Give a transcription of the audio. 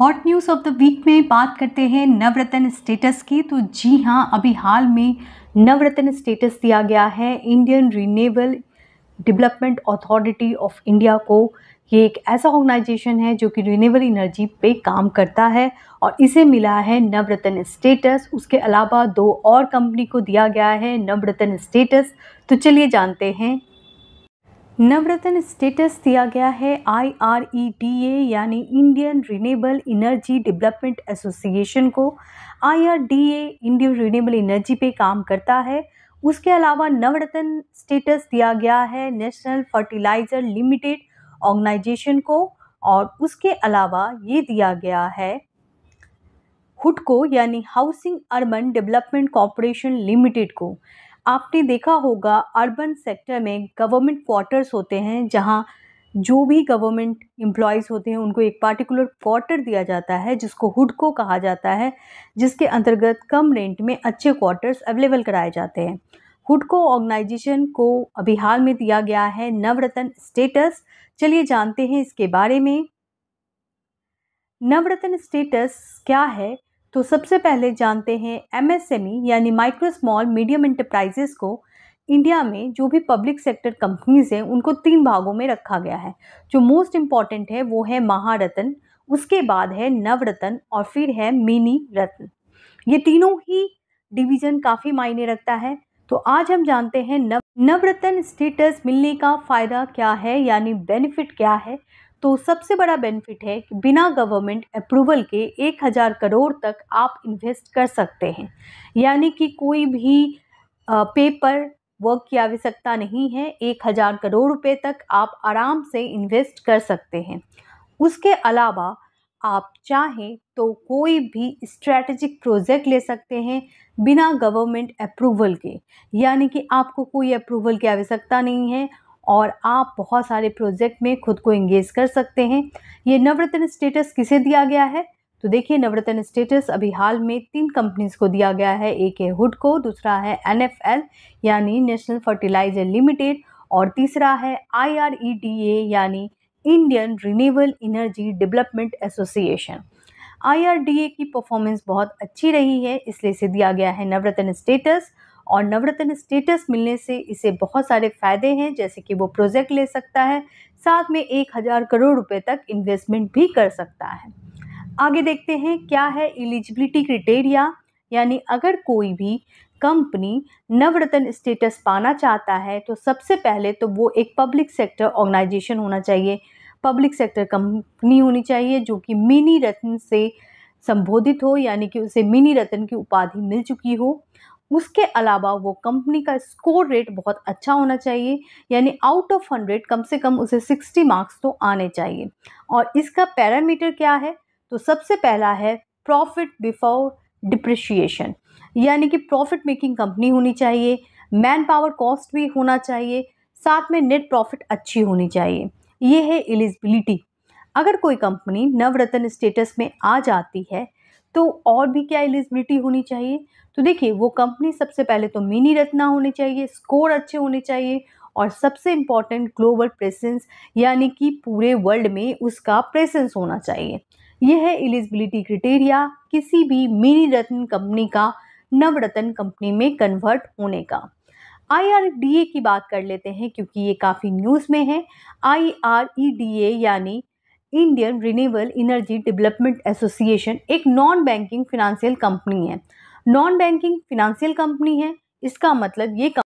hot news of the week में बात करते हैं नवरत्न स्टेटस की तो जी हाँ अभी हाल में नवरत्न स्टेटस दिया गया है Indian renewable development authority of India को ये एक ऐसा ऑर्गेनाइजेशन है जो कि रीनेबल एनर्जी पे काम करता है और इसे मिला है नवरत्न स्टेटस उसके अलावा दो और कंपनी को दिया गया है नवरत्न स्टेटस तो चलिए जानते हैं नवरत्न स्टेटस दिया गया है I R E D A यानी Indian renewable energy development association को I R D A Indian renewable energy पे काम करता है उसके अलावा नवरत्न स्टेटस दिया गया है नेशनल फर्टिलाइज़र लिमिटेड ऑर्गेनाइजेशन को और उसके अलावा ये दिया गया है हुटको यानी housing urban development corporation limited को आपने देखा होगा अर्बन सेक्टर में गवर्नमेंट क्वार्टर्स होते हैं जहाँ जो भी गवर्नमेंट एम्प्लॉयज़ होते हैं उनको एक पार्टिकुलर क्वार्टर दिया जाता है जिसको हुडको कहा जाता है जिसके अंतर्गत कम रेंट में अच्छे क्वार्टर्स अवेलेबल कराए जाते हैं हुडको ऑर्गेनाइजेशन को अभी हाल में दिया गया है नवरत्न स्टेटस चलिए जानते हैं इसके बारे में नवरत्न स्टेटस क्या है तो सबसे पहले जानते हैं एमएसएमई e, यानी माइक्रो स्मॉल मीडियम इंटरप्राइजेस को इंडिया में जो भी पब्लिक सेक्टर कंपनीज हैं उनको तीन भागों में रखा गया है जो मोस्ट इम्पॉर्टेंट है वो है महारत्न उसके बाद है नवरत्न और फिर है मिनी रत्न ये तीनों ही डिवीजन काफ़ी मायने रखता है तो आज हम जानते हैं नव नवरत्न स्टेटस मिलने का फ़ायदा क्या है यानी बेनिफिट क्या है तो सबसे बड़ा बेनिफिट है कि बिना गवर्नमेंट अप्रूवल के एक हज़ार करोड़ तक आप इन्वेस्ट कर सकते हैं यानी कि कोई भी पेपर वर्क की आवश्यकता नहीं है एक हज़ार करोड़ रुपए तक आप आराम से इन्वेस्ट कर सकते हैं उसके अलावा आप चाहें तो कोई भी स्ट्रैटेजिक प्रोजेक्ट ले सकते हैं बिना गवर्नमेंट अप्रूवल के यानी कि आपको कोई अप्रूवल की आवश्यकता नहीं है और आप बहुत सारे प्रोजेक्ट में खुद को इंगेज कर सकते हैं ये नवरत्न स्टेटस किसे दिया गया है तो देखिए नवरत्न स्टेटस अभी हाल में तीन कंपनीज को दिया गया है एक है हुड को दूसरा है एन यानी नेशनल फर्टिलाइजर लिमिटेड और तीसरा है आई e यानी Indian renewable energy development association I की परफॉर्मेंस बहुत अच्छी रही है इसलिए इसे दिया गया है नवरत्न स्टेटस और नवरत्न स्टेटस मिलने से इसे बहुत सारे फ़ायदे हैं जैसे कि वो प्रोजेक्ट ले सकता है साथ में एक हज़ार करोड़ रुपए तक इन्वेस्टमेंट भी कर सकता है आगे देखते हैं क्या है एलिजिबिलिटी क्रिटेरिया यानी अगर कोई भी कंपनी नवरत्न स्टेटस पाना चाहता है तो सबसे पहले तो वो एक पब्लिक सेक्टर ऑर्गेनाइजेशन होना चाहिए पब्लिक सेक्टर कंपनी होनी चाहिए जो कि मिनी रत्न से संबोधित हो यानी कि उसे मिनी रत्न की उपाधि मिल चुकी हो उसके अलावा वो कंपनी का स्कोर रेट बहुत अच्छा होना चाहिए यानी आउट ऑफ हंड्रेड कम से कम उसे सिक्सटी मार्क्स तो आने चाहिए और इसका पैरामीटर क्या है तो सबसे पहला है प्रॉफिट बिफोर डिप्रिशिएशन यानी कि प्रॉफिट मेकिंग कंपनी होनी चाहिए मैन पावर कॉस्ट भी होना चाहिए साथ में नेट प्रॉफिट अच्छी होनी चाहिए ये है एलिजिबिलिटी अगर कोई कंपनी नवरत्न स्टेटस में आ जाती है तो और भी क्या एलिजिबिलिटी होनी चाहिए तो देखिए वो कंपनी सबसे पहले तो मिनी रत्ना होनी चाहिए स्कोर अच्छे होने चाहिए और सबसे इम्पॉर्टेंट ग्लोबल प्रेजेंस यानी कि पूरे वर्ल्ड में उसका प्रेजेंस होना चाहिए यह है एलिजिबिलिटी क्रिटेरिया किसी भी मिनी रत्न कंपनी का नवरत्न कंपनी में कन्वर्ट होने का आई की बात कर लेते हैं क्योंकि ये काफ़ी न्यूज़ में है आई e यानी Indian renewable energy development association एक नॉन बैंकिंग फिनेंशियल कंपनी है नॉन बैंकिंग फिनेंशियल कंपनी है इसका मतलब ये